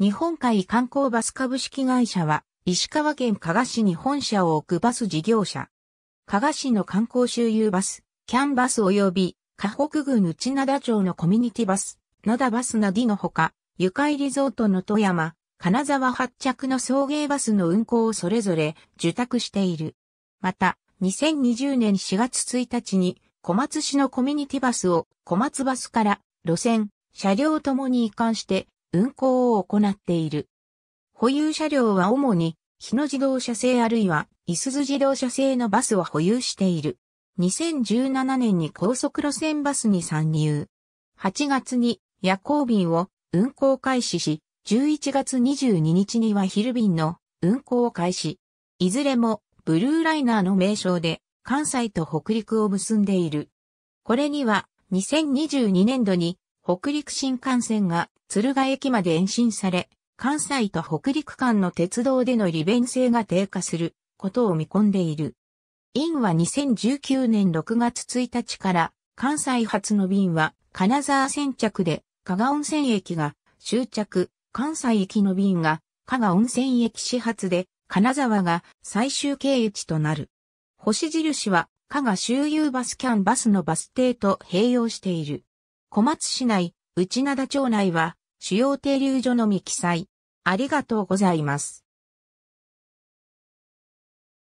日本海観光バス株式会社は、石川県加賀市に本社を置くバス事業者。加賀市の観光周遊バス、キャンバス及び、河北郡内灘町のコミュニティバス、野田バスなどのほか、愉快リゾートの富山、金沢発着の送迎バスの運行をそれぞれ受託している。また、2020年4月1日に、小松市のコミュニティバスを小松バスから路線、車両ともに移管して運行を行っている。保有車両は主に日野自動車製あるいは、いすゞ自動車製のバスを保有している。2017年に高速路線バスに参入。8月に夜行便を運行開始し、11月22日には昼便の運行を開始。いずれもブルーライナーの名称で関西と北陸を結んでいる。これには2022年度に北陸新幹線が敦賀駅まで延伸され、関西と北陸間の鉄道での利便性が低下することを見込んでいる。インは2019年6月1日から関西発の便は金沢先着で加賀温泉駅が終着、関西行きの便が加賀温泉駅始発で金沢が最終経地となる。星印は加賀周遊バスキャンバスのバス停と併用している。小松市内内灘町内は主要停留所のみ記載。ありがとうございます。